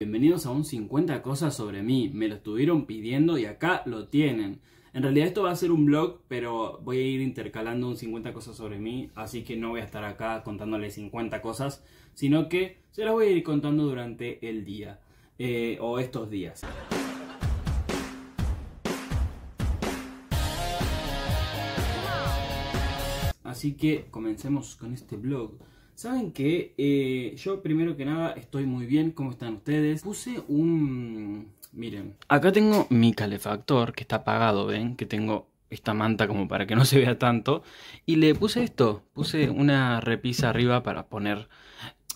Bienvenidos a un 50 cosas sobre mí, me lo estuvieron pidiendo y acá lo tienen. En realidad esto va a ser un blog, pero voy a ir intercalando un 50 cosas sobre mí, así que no voy a estar acá contándoles 50 cosas, sino que se las voy a ir contando durante el día eh, o estos días. Así que comencemos con este blog. Saben que eh, yo primero que nada estoy muy bien, ¿cómo están ustedes? Puse un... miren. Acá tengo mi calefactor que está apagado, ¿ven? Que tengo esta manta como para que no se vea tanto. Y le puse esto, puse una repisa arriba para poner...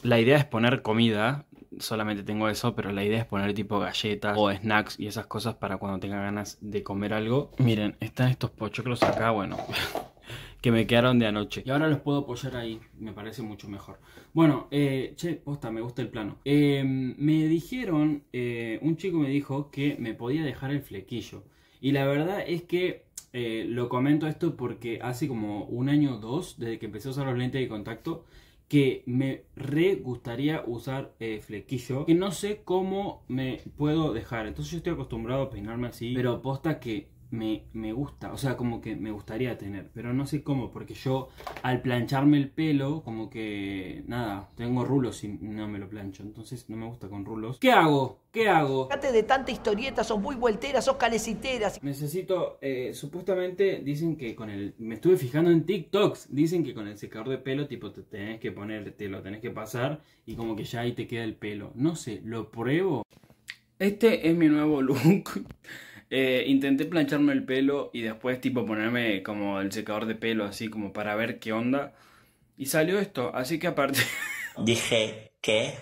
La idea es poner comida, solamente tengo eso, pero la idea es poner tipo galletas o snacks y esas cosas para cuando tenga ganas de comer algo. Miren, están estos pochoclos acá, bueno que me quedaron de anoche. Y ahora los puedo apoyar ahí, me parece mucho mejor. Bueno, eh, che, posta, me gusta el plano. Em, me dijeron, eh, un chico me dijo que me podía dejar el flequillo. Y la verdad es que eh, lo comento esto porque hace como un año o dos, desde que empecé a usar los lentes de contacto, que me re gustaría usar flequillo que no sé cómo me puedo dejar entonces yo estoy acostumbrado a peinarme así pero posta que me, gusta, o sea, como que me gustaría tener, pero no sé cómo, porque yo al plancharme el pelo, como que nada, tengo rulos y no me lo plancho, entonces no me gusta con rulos. ¿Qué hago? ¿Qué hago? Fíjate de tanta historieta, sos muy vuelteras, sos caleciteras. Necesito, eh, supuestamente dicen que con el, me estuve fijando en TikToks, dicen que con el secador de pelo, tipo, te tenés que poner, te lo tenés que pasar y como que ya ahí te queda el pelo. No sé, lo pruebo. Este es mi nuevo look. Eh, intenté plancharme el pelo y después tipo ponerme como el secador de pelo así como para ver qué onda. Y salió esto, así que aparte... Dije, ¿qué?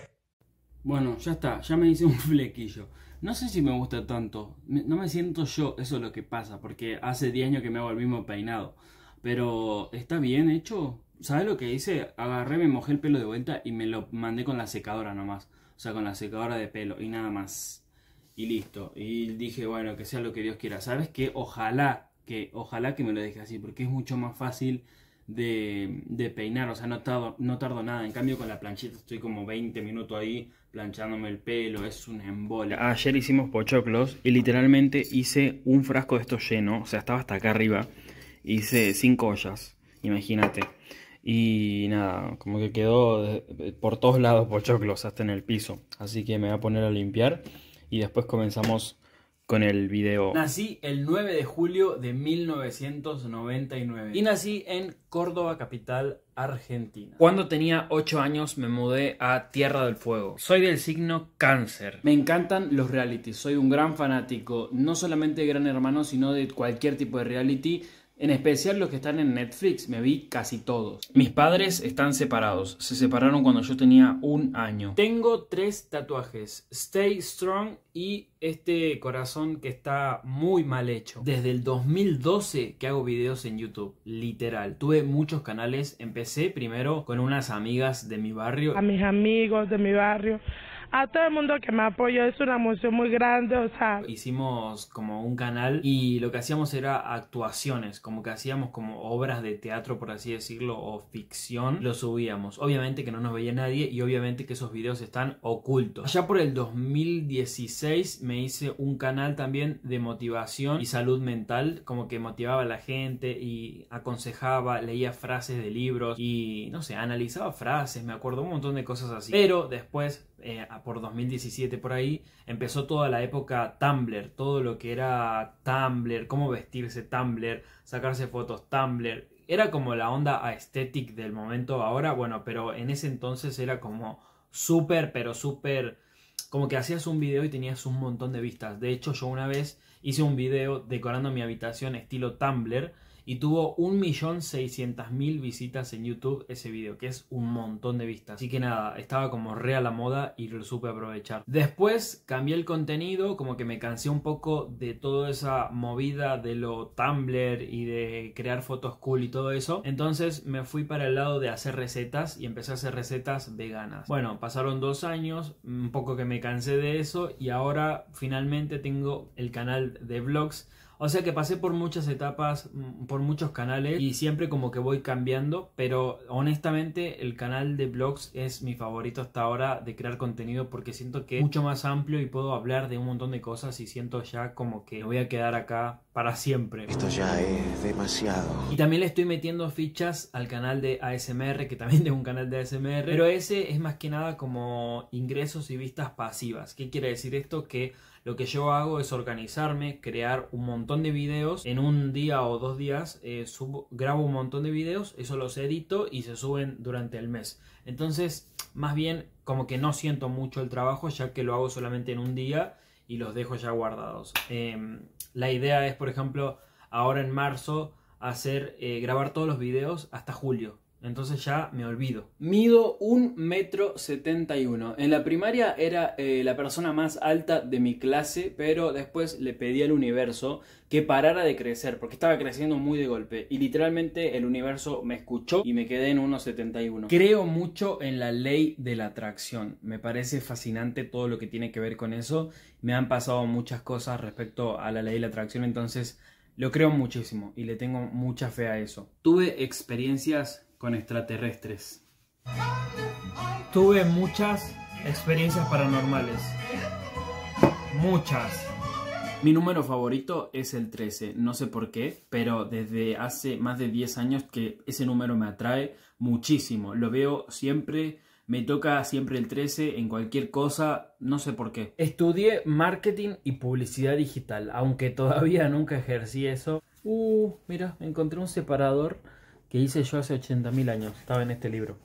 Bueno, ya está, ya me hice un flequillo. No sé si me gusta tanto, no me siento yo, eso es lo que pasa, porque hace 10 años que me hago el mismo peinado. Pero está bien hecho. ¿Sabes lo que hice? Agarré, me mojé el pelo de vuelta y me lo mandé con la secadora nomás. O sea, con la secadora de pelo y nada más y listo. Y dije, bueno, que sea lo que Dios quiera. ¿Sabes que Ojalá que, ojalá que me lo deje así, porque es mucho más fácil de, peinar, o sea, no tardo, no tardo nada. En cambio, con la planchita estoy como 20 minutos ahí planchándome el pelo, es una embola. Ayer hicimos pochoclos y literalmente hice un frasco de esto lleno, o sea, estaba hasta acá arriba. Hice cinco ollas, imagínate. Y nada, como que quedó por todos lados pochoclos, hasta en el piso. Así que me voy a poner a limpiar y después comenzamos con el video. Nací el 9 de julio de 1999 y nací en Córdoba capital, Argentina. Cuando tenía 8 años me mudé a Tierra del Fuego. Soy del signo cáncer. Me encantan los realities, soy un gran fanático, no solamente de Gran Hermano, sino de cualquier tipo de reality en especial los que están en Netflix, me vi casi todos. Mis padres están separados, se separaron cuando yo tenía un año. Tengo tres tatuajes, Stay Strong y este corazón que está muy mal hecho. Desde el 2012 que hago videos en YouTube, literal. Tuve muchos canales, empecé primero con unas amigas de mi barrio. A mis amigos de mi barrio a todo el mundo que me apoyó. Es una emoción muy grande, o sea. Hicimos como un canal y lo que hacíamos era actuaciones, como que hacíamos como obras de teatro, por así decirlo, o ficción. Lo subíamos. Obviamente que no nos veía nadie y obviamente que esos videos están ocultos. Allá por el 2016 me hice un canal también de motivación y salud mental, como que motivaba a la gente y aconsejaba, leía frases de libros y no sé, analizaba frases, me acuerdo un montón de cosas así. Pero después eh, por 2017 por ahí, empezó toda la época Tumblr, todo lo que era Tumblr, cómo vestirse Tumblr, sacarse fotos Tumblr. Era como la onda aesthetic del momento ahora, bueno, pero en ese entonces era como súper, pero súper, como que hacías un video y tenías un montón de vistas. De hecho, yo una vez hice un video decorando mi habitación estilo Tumblr y tuvo 1.600.000 visitas en YouTube ese video, que es un montón de vistas. Así que nada, estaba como re a la moda y lo supe aprovechar. Después cambié el contenido, como que me cansé un poco de toda esa movida de lo Tumblr y de crear fotos cool y todo eso. Entonces me fui para el lado de hacer recetas y empecé a hacer recetas veganas. Bueno, pasaron dos años, un poco que me cansé de eso y ahora finalmente tengo el canal de vlogs o sea que pasé por muchas etapas, mm, por muchos canales y siempre como que voy cambiando, pero honestamente el canal de blogs es mi favorito hasta ahora de crear contenido porque siento que es mucho más amplio y puedo hablar de un montón de cosas y siento ya como que me voy a quedar acá para siempre. Esto ya es demasiado. Y también le estoy metiendo fichas al canal de ASMR, que también tengo un canal de ASMR, pero ese es más que nada como ingresos y vistas pasivas. ¿Qué quiere decir esto? Que lo que yo hago es organizarme, crear un montón de videos. En un día o dos días eh, subo, grabo un montón de videos, eso los edito y se suben durante el mes. Entonces, más bien como que no siento mucho el trabajo, ya que lo hago solamente en un día y los dejo ya guardados. Eh, la idea es, por ejemplo, ahora en marzo hacer eh, grabar todos los videos hasta julio. Entonces ya me olvido. Mido un metro setenta y uno. En la primaria era eh, la persona más alta de mi clase, pero después le pedí al universo que parara de crecer, porque estaba creciendo muy de golpe. Y literalmente el universo me escuchó y me quedé en 1,71. Creo mucho en la ley de la atracción. Me parece fascinante todo lo que tiene que ver con eso. Me han pasado muchas cosas respecto a la ley de la atracción, entonces lo creo muchísimo y le tengo mucha fe a eso. Tuve experiencias con extraterrestres. Tuve muchas experiencias paranormales. Muchas. Mi número favorito es el 13, no sé por qué, pero desde hace más de 10 años que ese número me atrae muchísimo. Lo veo siempre, me toca siempre el 13 en cualquier cosa, no sé por qué. Estudié marketing y publicidad digital, aunque todavía nunca ejercí eso. Uh, mira, encontré un separador que hice yo hace 80.000 años. Estaba en este libro.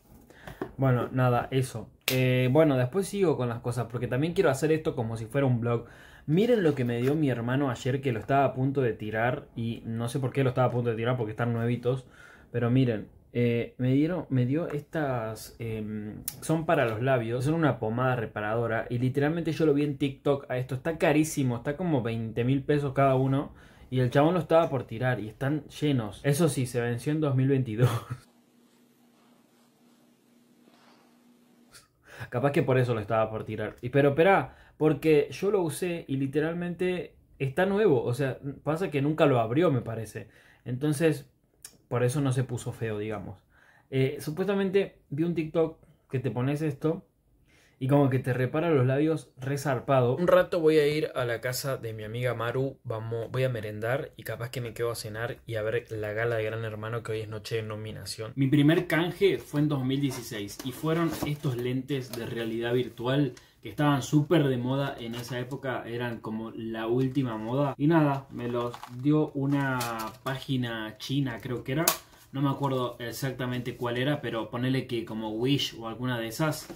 Bueno, nada, eso. Eh, bueno, después sigo con las cosas, porque también quiero hacer esto como si fuera un blog. Miren lo que me dio mi hermano ayer que lo estaba a punto de tirar, y no sé por qué lo estaba a punto de tirar, porque están nuevitos, pero miren, eh, me, dieron, me dio estas, em, son para los labios, son una pomada reparadora, y literalmente yo lo vi en TikTok, a esto está carísimo, está como 20.000 pesos cada uno. Y el chabón lo estaba por tirar y están llenos. Eso sí, se venció en 2022. Capaz que por eso lo estaba por tirar. Y, pero espera, porque yo lo usé y literalmente está nuevo. O sea, pasa que nunca lo abrió, me parece. Entonces, por eso no se puso feo, digamos. Eh, supuestamente vi un TikTok que te pones esto y como que te repara los labios resarpado. Un rato voy a ir a la casa de mi amiga Maru, vamos, voy a merendar y capaz que me quedo a cenar y a ver la gala de Gran Hermano que hoy es noche de nominación. Mi primer canje fue en 2016 y fueron estos lentes de realidad virtual que estaban súper de moda en esa época, eran como la última moda. Y nada, me los dio una página china creo que era no me acuerdo exactamente cuál era, pero ponele que como Wish o alguna de esas.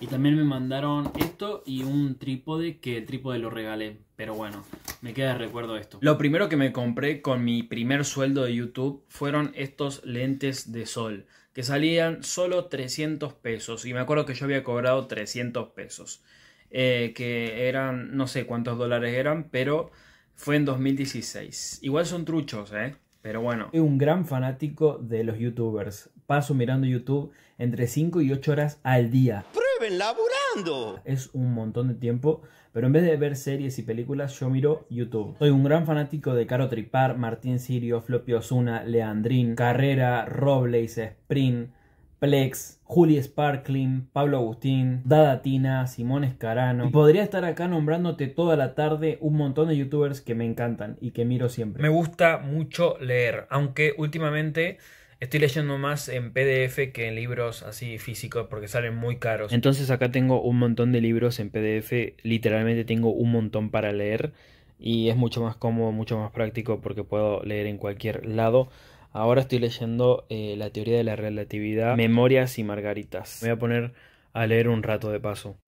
Y también me mandaron esto y un trípode, que el trípode lo regalé. Pero bueno, me queda de recuerdo esto. Lo primero que me compré con mi primer sueldo de YouTube fueron estos lentes de sol, que salían solo 300 pesos. Y me acuerdo que yo había cobrado 300 pesos. Eh, que eran, no sé cuántos dólares eran, pero fue en 2016. Igual son truchos, ¿eh? Pero bueno. Soy un gran fanático de los youtubers. Paso mirando YouTube entre 5 y 8 horas al día. ¡Prueben laburando! Es un montón de tiempo, pero en vez de ver series y películas, yo miro YouTube. Soy un gran fanático de Caro Tripar, Martín Sirio, Flopio Osuna, Leandrín, Carrera, Robles, Sprint. Plex, Juli Sparkling, Pablo Agustín, Dada Tina, Simón Escarano. podría estar acá nombrándote toda la tarde un montón de youtubers que me encantan y que miro siempre. Me gusta mucho leer, aunque últimamente estoy leyendo más en PDF que en libros así físicos porque salen muy caros. Entonces acá tengo un montón de libros en PDF, literalmente tengo un montón para leer y es mucho más cómodo, mucho más práctico porque puedo leer en cualquier lado. Ahora estoy leyendo eh, La teoría de la relatividad, Memorias y Margaritas. Me voy a poner a leer un rato de paso.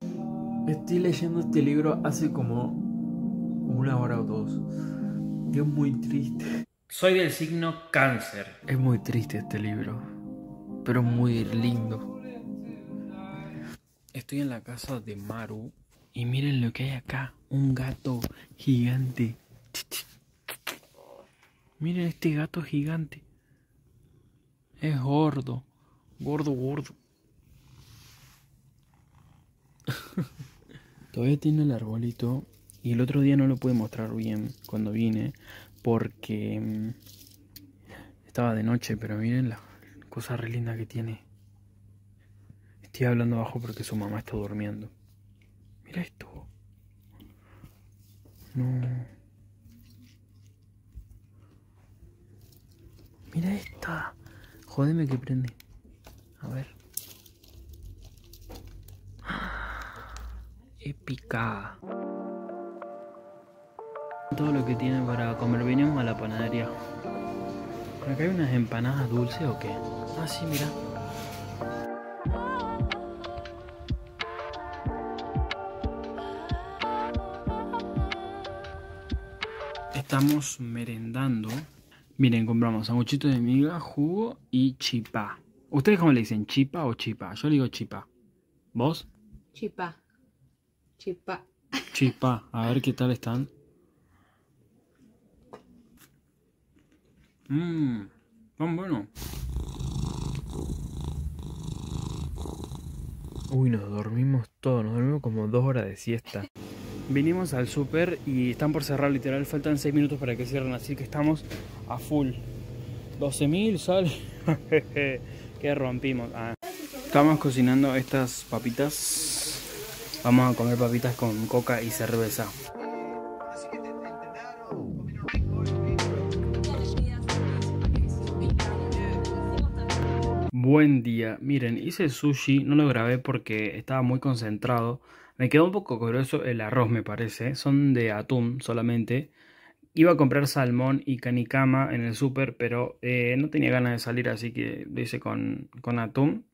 Estoy leyendo este libro hace como una hora o dos. Y es muy triste. Soy del signo cáncer. Es muy triste este libro, pero muy lindo. Estoy en la casa de Maru y miren lo que hay acá. Un gato gigante. Miren este gato gigante es gordo. Gordo, gordo. Todavía tiene el arbolito y el otro día no lo pude mostrar bien cuando vine porque mm, estaba de noche, pero miren la cosa re linda que tiene. Estoy hablando abajo porque su mamá está durmiendo. Mira esto. No. Mira esta. Jódeme que prende. A ver. ¡Ah! Épica. Todo lo que tiene para comer. veníamos a la panadería. ¿Por acá hay unas empanadas dulces o qué? Ah, sí, mira. Estamos merendando Miren, compramos sanguchitos de miga, jugo y chipá. ¿Ustedes cómo le dicen? ¿Chipa o chipa? Yo le digo chipa. ¿Vos? Chipa. Chipa. Chipa. A ver qué tal están. Mmm. Tan bueno. Uy, nos dormimos todos. Nos dormimos como dos horas de siesta. Vinimos al super y están por cerrar literal, faltan 6 minutos para que cierren, así que estamos a full. 12.000 sale. que rompimos. Ah. Estamos cocinando estas papitas. Vamos a comer papitas con coca y cerveza. Buen día, miren, hice sushi, no lo grabé porque estaba muy concentrado me quedó un poco grueso el arroz, me parece. Son de atún solamente. Iba a comprar salmón y canicama en el súper, pero eh, no tenía ganas de salir, así que lo hice con, con atún.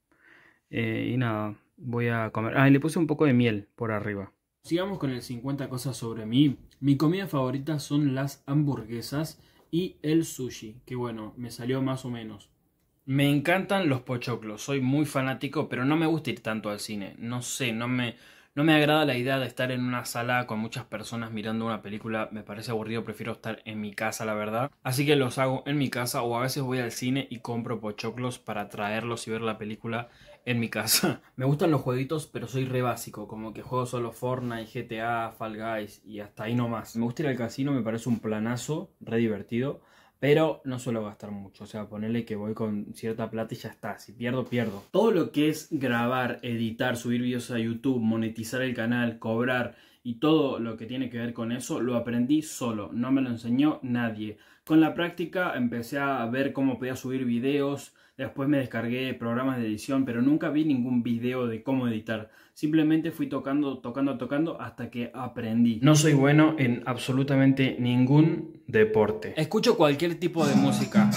Eh, y nada, voy a comer. Ah, y le puse un poco de miel por arriba. Sigamos con el 50 cosas sobre mí. Mi comida favorita son las hamburguesas y el sushi, que bueno, me salió más o menos. Me encantan los pochoclos, soy muy fanático, pero no me gusta ir tanto al cine. No sé, no me no me agrada la idea de estar en una sala con muchas personas mirando una película, me parece aburrido, prefiero estar en mi casa, la verdad. Así que los hago en mi casa o a veces voy al cine y compro pochoclos para traerlos y ver la película en mi casa. me gustan los jueguitos, pero soy re básico, como que juego solo Fortnite, GTA, Fall Guys y hasta ahí nomás. Me gusta ir al casino, me parece un planazo, re divertido. Pero no suelo gastar mucho, o sea, ponerle que voy con cierta plata y ya está. Si pierdo, pierdo. Todo lo que es grabar, editar, subir videos a YouTube, monetizar el canal, cobrar y todo lo que tiene que ver con eso lo aprendí solo, no me lo enseñó nadie. Con la práctica empecé a ver cómo podía subir videos, Después me descargué programas de edición, pero nunca vi ningún video de cómo editar. Simplemente fui tocando, tocando, tocando hasta que aprendí. No soy bueno en absolutamente ningún deporte. Escucho cualquier tipo de música.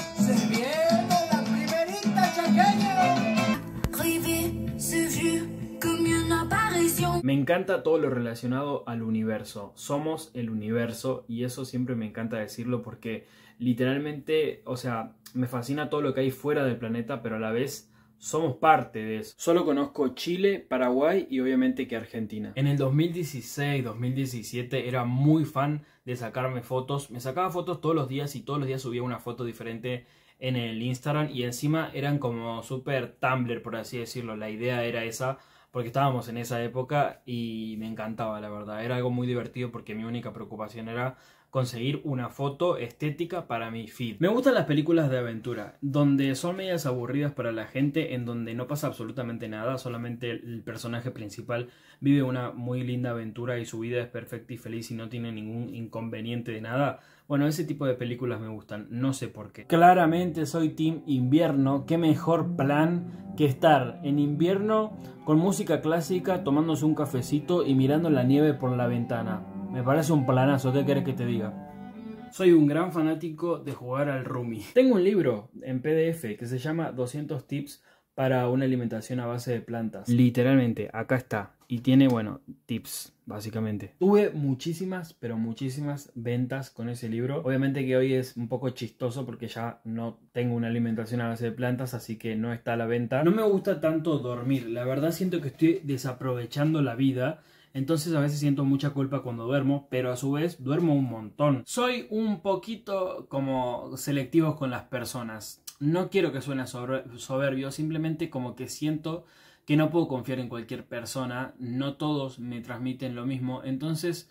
Me encanta todo lo relacionado al universo. Somos el universo y eso siempre me encanta decirlo porque literalmente, o sea, me fascina todo lo que hay fuera del planeta, pero a la vez somos parte de eso. Solo conozco Chile, Paraguay y obviamente que Argentina. En el 2016-2017 era muy fan de sacarme fotos. Me sacaba fotos todos los días y todos los días subía una foto diferente en el Instagram y encima eran como super Tumblr por así decirlo. La idea era esa porque estábamos en esa época y me encantaba la verdad. Era algo muy divertido porque mi única preocupación era conseguir una foto estética para mi feed. Me gustan las películas de aventura, donde son medias aburridas para la gente, en donde no pasa absolutamente nada, solamente el personaje principal vive una muy linda aventura y su vida es perfecta y feliz y no tiene ningún inconveniente de nada. Bueno, ese tipo de películas me gustan, no sé por qué. Claramente soy Team Invierno, qué mejor plan que estar en invierno con música clásica, tomándose un cafecito y mirando la nieve por la ventana. Me parece un planazo, ¿qué querés que te diga? Soy un gran fanático de jugar al Rumi. Tengo un libro en PDF que se llama 200 tips para una alimentación a base de plantas. Literalmente, acá está. Y tiene, bueno, tips, básicamente. Tuve muchísimas, pero muchísimas ventas con ese libro. Obviamente que hoy es un poco chistoso porque ya no tengo una alimentación a base de plantas, así que no está a la venta. No me gusta tanto dormir. La verdad siento que estoy desaprovechando la vida entonces a veces siento mucha culpa cuando duermo, pero a su vez duermo un montón. Soy un poquito como selectivo con las personas. No quiero que suene soberbio, simplemente como que siento que no puedo confiar en cualquier persona, no todos me transmiten lo mismo, entonces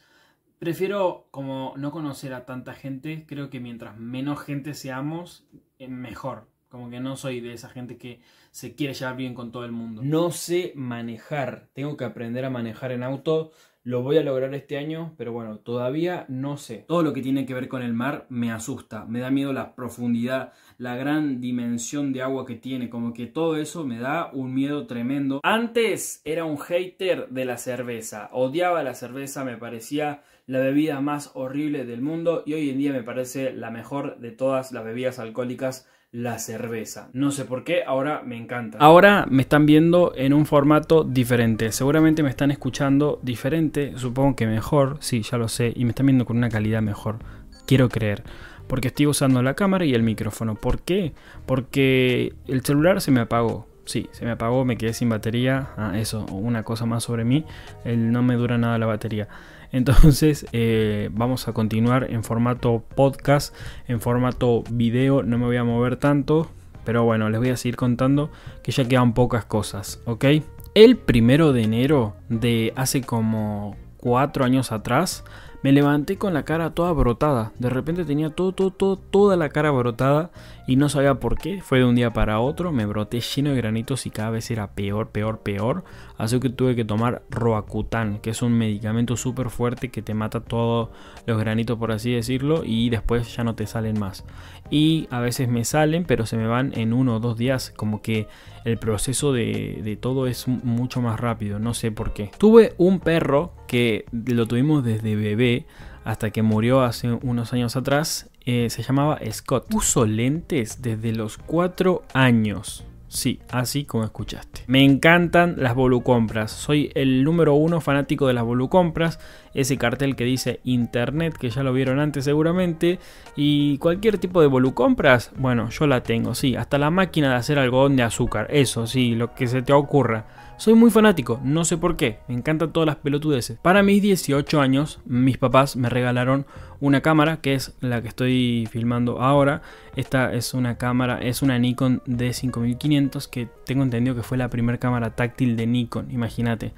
prefiero como no conocer a tanta gente, creo que mientras menos gente seamos, eh, mejor. Como que no soy de esa gente que se quiere llevar bien con todo el mundo. No sé manejar, tengo que aprender a manejar en auto. Lo voy a lograr este año, pero bueno, todavía no sé. Todo lo que tiene que ver con el mar me asusta, me da miedo la profundidad, la gran dimensión de agua que tiene, como que todo eso me da un miedo tremendo. Antes era un hater de la cerveza, odiaba la cerveza, me parecía la bebida más horrible del mundo y hoy en día me parece la mejor de todas las bebidas alcohólicas la cerveza. No sé por qué, ahora me encanta. Ahora me están viendo en un formato diferente. Seguramente me están escuchando diferente, supongo que mejor, sí, ya lo sé, y me están viendo con una calidad mejor. Quiero creer. Porque estoy usando la cámara y el micrófono. ¿Por qué? Porque el celular se me apagó. Sí, se me apagó, me quedé sin batería. Ah, eso, una cosa más sobre mí. El, no me dura nada la batería. Entonces eh, vamos a continuar en formato podcast, en formato video, no me voy a mover tanto, pero bueno, les voy a seguir contando que ya quedan pocas cosas, ¿ok? El primero de enero de hace como cuatro años atrás, me levanté con la cara toda brotada. De repente tenía todo, todo, todo, toda la cara brotada y no sabía por qué, fue de un día para otro, me broté lleno de granitos y cada vez era peor, peor, peor, así que tuve que tomar Roacutan, que es un medicamento súper fuerte que te mata todos los granitos por así decirlo y después ya no te salen más. Y a veces me salen, pero se me van en uno o dos días, como que el proceso de, de todo es mucho más rápido, no sé por qué. Tuve un perro que lo tuvimos desde bebé hasta que murió hace unos años atrás eh, se llamaba Scott. uso lentes desde los 4 años. Sí, así como escuchaste. Me encantan las volucompras. Soy el número uno fanático de las volucompras ese cartel que dice Internet, que ya lo vieron antes seguramente, y cualquier tipo de compras bueno, yo la tengo, sí, hasta la máquina de hacer algodón de azúcar, eso, sí, lo que se te ocurra. Soy muy fanático, no sé por qué, me encantan todas las pelotudeces. Para mis 18 años, mis papás me regalaron una cámara, que es la que estoy filmando ahora. Esta es una cámara, es una Nikon D5500, que tengo entendido que fue la primera cámara táctil de Nikon, imagínate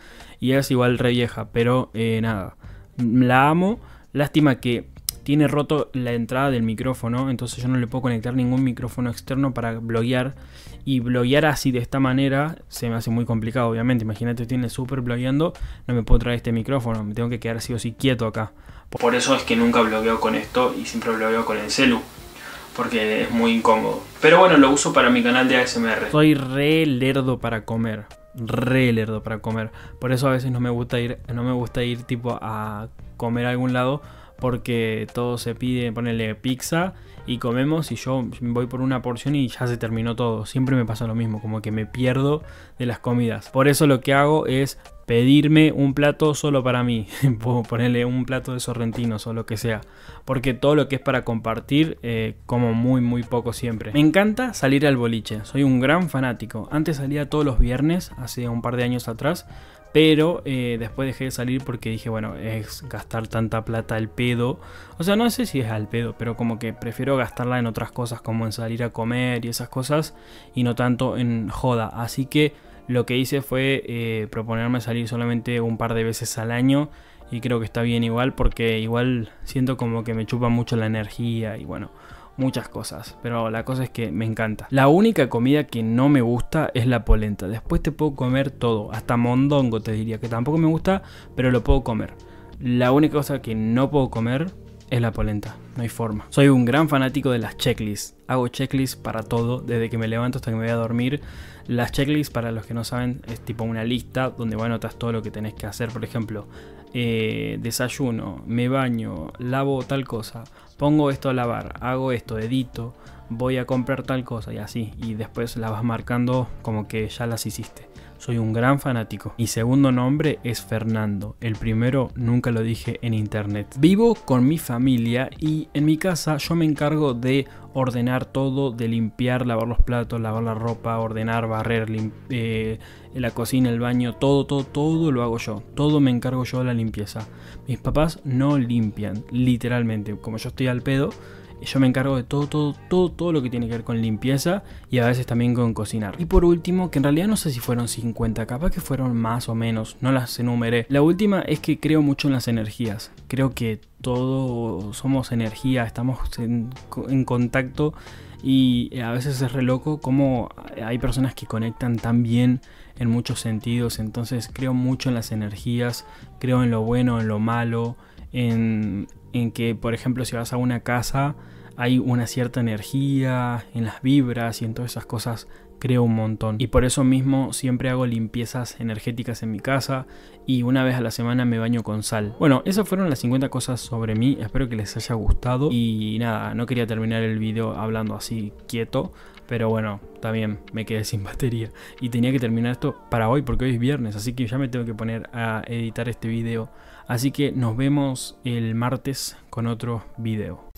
y es igual re vieja, pero eh, nada, la amo, lástima que tiene roto la entrada del micrófono, entonces yo no le puedo conectar ningún micrófono externo para bloguear. Y bloguear así de esta manera se me hace muy complicado, obviamente. Imagínate, tiene súper blogueando, no me puedo traer este micrófono, me tengo que quedar así o sí quieto acá. Por eso es que nunca blogueo con esto y siempre blogueo con el celu, porque es muy incómodo. Pero bueno, lo uso para mi canal de ASMR. Soy re lerdo para comer re lerdo para comer. Por eso a veces no me gusta ir, no me gusta ir tipo a comer a algún lado porque todo se pide, ponerle pizza y comemos y yo voy por una porción y ya se terminó todo. Siempre me pasa lo mismo, como que me pierdo de las comidas. Por eso lo que hago es pedirme un plato solo para mí, puedo ponerle un plato de sorrentinos o lo que sea, porque todo lo que es para compartir eh, como muy muy poco siempre. Me encanta salir al boliche, soy un gran fanático, antes salía todos los viernes, hace un par de años atrás, pero eh, después dejé de salir porque dije, bueno, es gastar tanta plata al pedo. O sea, no sé si es al pedo, pero como que prefiero gastarla en otras cosas como en salir a comer y esas cosas y no tanto en joda. Así que lo que hice fue eh, proponerme salir solamente un par de veces al año y creo que está bien igual porque igual siento como que me chupa mucho la energía y bueno, muchas cosas, pero la cosa es que me encanta. La única comida que no me gusta es la polenta, después te puedo comer todo, hasta mondongo te diría que tampoco me gusta, pero lo puedo comer. La única cosa que no puedo comer es la polenta, no hay forma. Soy un gran fanático de las checklists. Hago checklists para todo, desde que me levanto hasta que me voy a dormir. Las checklists, para los que no saben, es tipo una lista donde vos anotas todo lo que tenés que hacer. Por ejemplo, eh, desayuno, me baño, lavo tal cosa, pongo esto a lavar, hago esto, edito, voy a comprar tal cosa y así. Y después la vas marcando como que ya las hiciste. Soy un gran fanático. Mi segundo nombre es Fernando. El primero nunca lo dije en internet. Vivo con mi familia y en mi casa yo me encargo de ordenar todo, de limpiar, lavar los platos, lavar la ropa, ordenar, barrer, eh, la cocina, el baño, todo, todo, todo lo hago yo. Todo me encargo yo de la limpieza. Mis papás no limpian, literalmente. Como yo estoy al pedo, yo me encargo de todo, todo, todo, todo lo que tiene que ver con limpieza y a veces también con cocinar. Y por último, que en realidad no sé si fueron 50, capaz que fueron más o menos, no las enumeré. La última es que creo mucho en las energías. Creo que todos somos energía, estamos en, contacto y a veces es re loco como hay personas que conectan tan bien en muchos sentidos. Entonces creo mucho en las energías, creo en lo bueno, en lo malo, en, en que, por ejemplo, si vas a una casa, hay una cierta energía en las vibras y en todas esas cosas creo un montón. Y por eso mismo siempre hago limpiezas energéticas en mi casa y una vez a la semana me baño con sal. Bueno, esas fueron las 50 cosas sobre mí, espero que les haya gustado y nada, no quería terminar el video hablando así quieto, pero bueno, también me quedé sin batería y tenía que terminar esto para hoy porque hoy es viernes, así que ya me tengo que poner a editar este video. Así que nos vemos el martes con otro video.